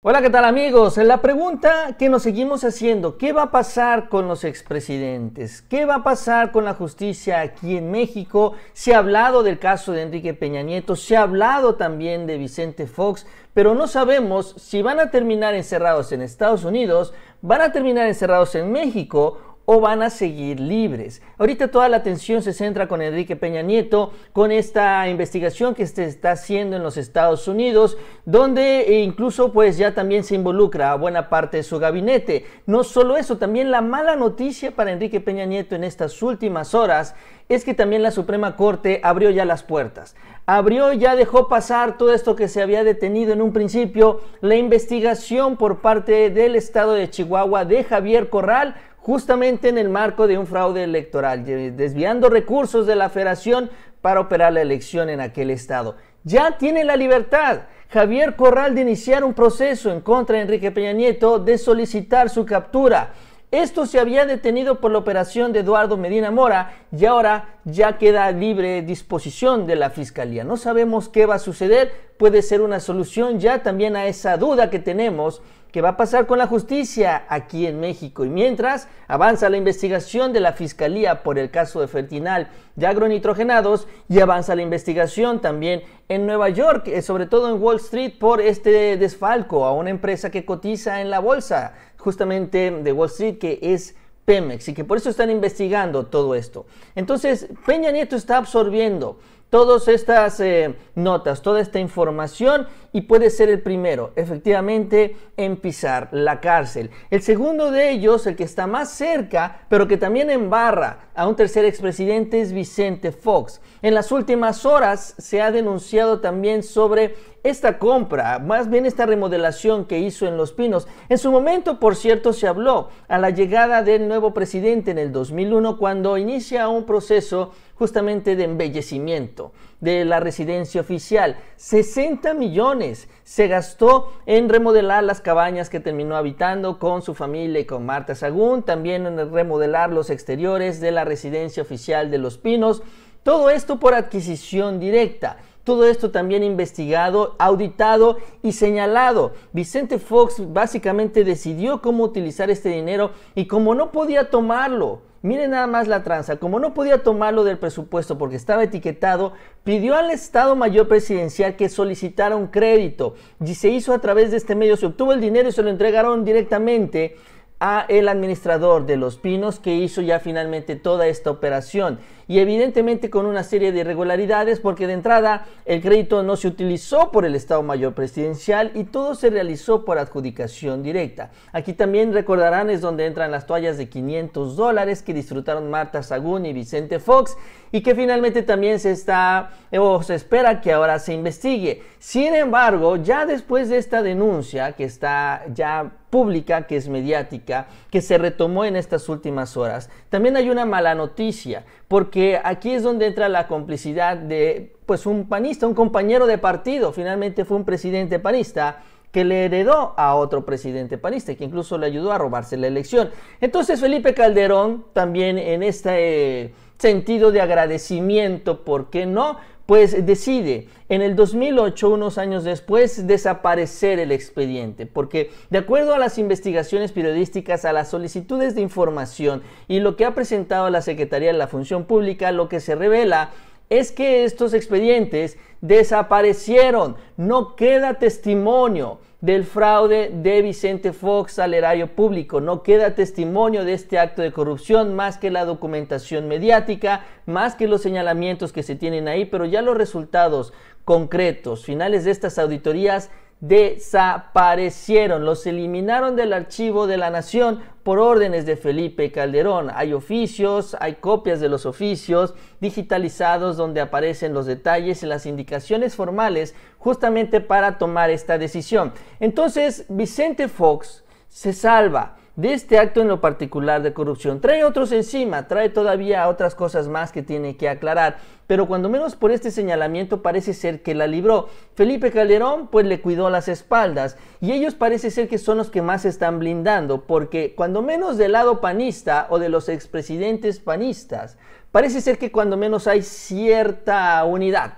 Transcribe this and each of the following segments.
Hola, ¿qué tal amigos? La pregunta que nos seguimos haciendo, ¿qué va a pasar con los expresidentes? ¿Qué va a pasar con la justicia aquí en México? Se ha hablado del caso de Enrique Peña Nieto, se ha hablado también de Vicente Fox, pero no sabemos si van a terminar encerrados en Estados Unidos, van a terminar encerrados en México o van a seguir libres. Ahorita toda la atención se centra con Enrique Peña Nieto, con esta investigación que se está haciendo en los Estados Unidos, donde e incluso pues ya también se involucra a buena parte de su gabinete. No solo eso, también la mala noticia para Enrique Peña Nieto en estas últimas horas es que también la Suprema Corte abrió ya las puertas. Abrió, ya dejó pasar todo esto que se había detenido en un principio, la investigación por parte del Estado de Chihuahua de Javier Corral justamente en el marco de un fraude electoral, desviando recursos de la federación para operar la elección en aquel estado. Ya tiene la libertad Javier Corral de iniciar un proceso en contra de Enrique Peña Nieto de solicitar su captura. Esto se había detenido por la operación de Eduardo Medina Mora y ahora ya queda libre disposición de la Fiscalía. No sabemos qué va a suceder, puede ser una solución ya también a esa duda que tenemos qué va a pasar con la justicia aquí en México. Y mientras avanza la investigación de la Fiscalía por el caso de Fertinal de agronitrogenados y avanza la investigación también en Nueva York, eh, sobre todo en Wall Street, por este desfalco a una empresa que cotiza en la bolsa, justamente de Wall Street, que es Pemex, y que por eso están investigando todo esto. Entonces, Peña Nieto está absorbiendo todas estas eh, notas, toda esta información y puede ser el primero, efectivamente, en pisar la cárcel. El segundo de ellos, el que está más cerca, pero que también embarra a un tercer expresidente, es Vicente Fox. En las últimas horas se ha denunciado también sobre esta compra, más bien esta remodelación que hizo en Los Pinos. En su momento, por cierto, se habló a la llegada del nuevo presidente en el 2001 cuando inicia un proceso justamente de embellecimiento de la residencia oficial. 60 millones se gastó en remodelar las cabañas que terminó habitando con su familia y con Marta Sagún, también en remodelar los exteriores de la residencia oficial de Los Pinos. Todo esto por adquisición directa. Todo esto también investigado, auditado y señalado. Vicente Fox básicamente decidió cómo utilizar este dinero y como no podía tomarlo Miren nada más la tranza, como no podía tomarlo del presupuesto porque estaba etiquetado, pidió al Estado Mayor Presidencial que solicitara un crédito y se hizo a través de este medio, se obtuvo el dinero y se lo entregaron directamente a el administrador de Los Pinos que hizo ya finalmente toda esta operación y evidentemente con una serie de irregularidades porque de entrada el crédito no se utilizó por el Estado Mayor Presidencial y todo se realizó por adjudicación directa. Aquí también recordarán es donde entran las toallas de 500 dólares que disfrutaron Marta Sagún y Vicente Fox y que finalmente también se está o se espera que ahora se investigue. Sin embargo, ya después de esta denuncia que está ya pública, que es mediática, que se retomó en estas últimas horas, también hay una mala noticia, porque aquí es donde entra la complicidad de pues un panista, un compañero de partido, finalmente fue un presidente panista que le heredó a otro presidente panista, que incluso le ayudó a robarse la elección. Entonces Felipe Calderón también en esta... Eh, sentido de agradecimiento, ¿por qué no? Pues decide en el 2008, unos años después, desaparecer el expediente, porque de acuerdo a las investigaciones periodísticas, a las solicitudes de información y lo que ha presentado la Secretaría de la Función Pública, lo que se revela es que estos expedientes desaparecieron, no queda testimonio del fraude de Vicente Fox al erario público. No queda testimonio de este acto de corrupción más que la documentación mediática, más que los señalamientos que se tienen ahí, pero ya los resultados concretos, finales de estas auditorías desaparecieron, los eliminaron del archivo de la nación por órdenes de Felipe Calderón. Hay oficios, hay copias de los oficios digitalizados donde aparecen los detalles y las indicaciones formales justamente para tomar esta decisión. Entonces, Vicente Fox se salva de este acto en lo particular de corrupción. Trae otros encima, trae todavía otras cosas más que tiene que aclarar, pero cuando menos por este señalamiento parece ser que la libró. Felipe Calderón pues le cuidó las espaldas y ellos parece ser que son los que más están blindando, porque cuando menos del lado panista o de los expresidentes panistas, parece ser que cuando menos hay cierta unidad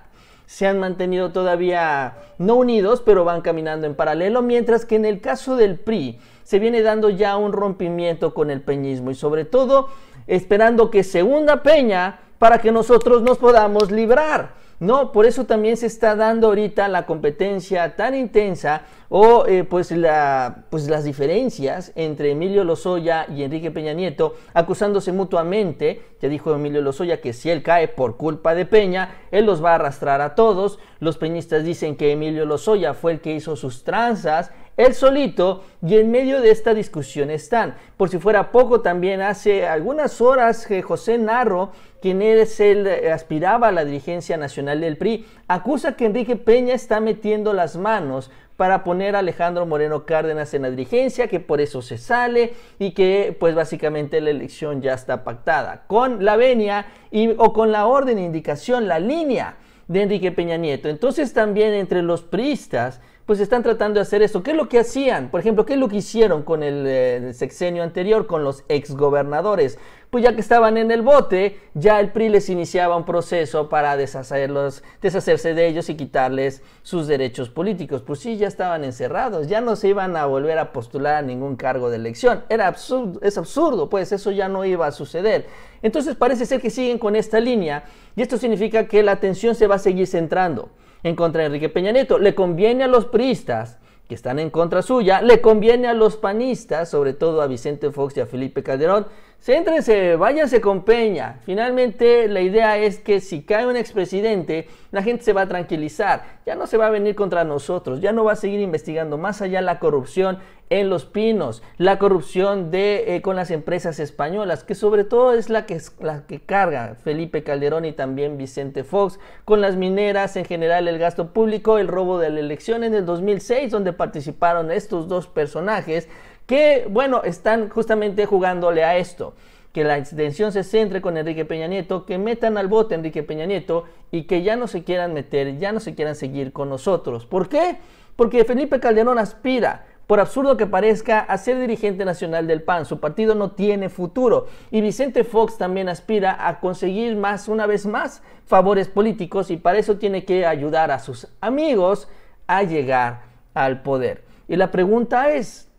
se han mantenido todavía no unidos, pero van caminando en paralelo, mientras que en el caso del PRI, se viene dando ya un rompimiento con el peñismo y sobre todo esperando que segunda Peña para que nosotros nos podamos librar. No, por eso también se está dando ahorita la competencia tan intensa o eh, pues, la, pues las diferencias entre Emilio Lozoya y Enrique Peña Nieto, acusándose mutuamente. Ya dijo Emilio Lozoya que si él cae por culpa de Peña, él los va a arrastrar a todos. Los peñistas dicen que Emilio Lozoya fue el que hizo sus tranzas él solito y en medio de esta discusión están. Por si fuera poco, también hace algunas horas que eh, José Narro, quien es el eh, aspiraba a la dirigencia nacional del PRI, acusa que Enrique Peña está metiendo las manos para poner a Alejandro Moreno Cárdenas en la dirigencia, que por eso se sale y que pues básicamente la elección ya está pactada con la venia y, o con la orden, indicación, la línea de Enrique Peña Nieto. Entonces también entre los priistas pues están tratando de hacer eso. ¿Qué es lo que hacían? Por ejemplo, ¿qué es lo que hicieron con el, eh, sexenio anterior, con los exgobernadores? Pues ya que estaban en el bote, ya el PRI les iniciaba un proceso para deshacerse de ellos y quitarles sus derechos políticos. Pues sí, ya estaban encerrados, ya no se iban a volver a postular a ningún cargo de elección. Era absurdo, es absurdo, pues eso ya no iba a suceder. Entonces parece ser que siguen con esta línea y esto significa que la atención se va a seguir centrando en contra de Enrique Peña Nieto. Le conviene a los priistas que están en contra suya, le conviene a los panistas, sobre todo a Vicente Fox y a Felipe Calderón, Céntrense, váyanse con Peña. Finalmente, la idea es que si cae un expresidente, la gente se va a tranquilizar. Ya no se va a venir contra nosotros. Ya no va a seguir investigando más allá la corrupción en Los Pinos, la corrupción de, eh, con las empresas españolas, que sobre todo es la que, la que carga Felipe Calderón y también Vicente Fox, con las mineras en general, el gasto público, el robo de la elección en el 2006, donde participaron estos dos personajes que, bueno, están justamente jugándole a esto que la extensión se centre con Enrique Peña Nieto, que metan al bote Enrique Peña Nieto y que ya no se quieran meter, ya no se quieran seguir con nosotros. ¿Por qué? Porque Felipe Calderón aspira, por absurdo que parezca, a ser dirigente nacional del PAN. Su partido no tiene futuro. Y Vicente Fox también aspira a conseguir más, una vez más, favores políticos y para eso tiene que ayudar a sus amigos a llegar al poder. Y la pregunta es,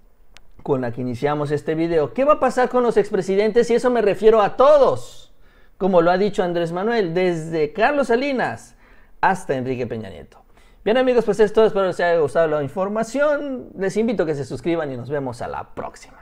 con la que iniciamos este video. ¿Qué va a pasar con los expresidentes? Y eso me refiero a todos, como lo ha dicho Andrés Manuel, desde Carlos Salinas hasta Enrique Peña Nieto. Bien amigos, pues es todo. Espero les haya gustado la información. Les invito a que se suscriban y nos vemos a la próxima.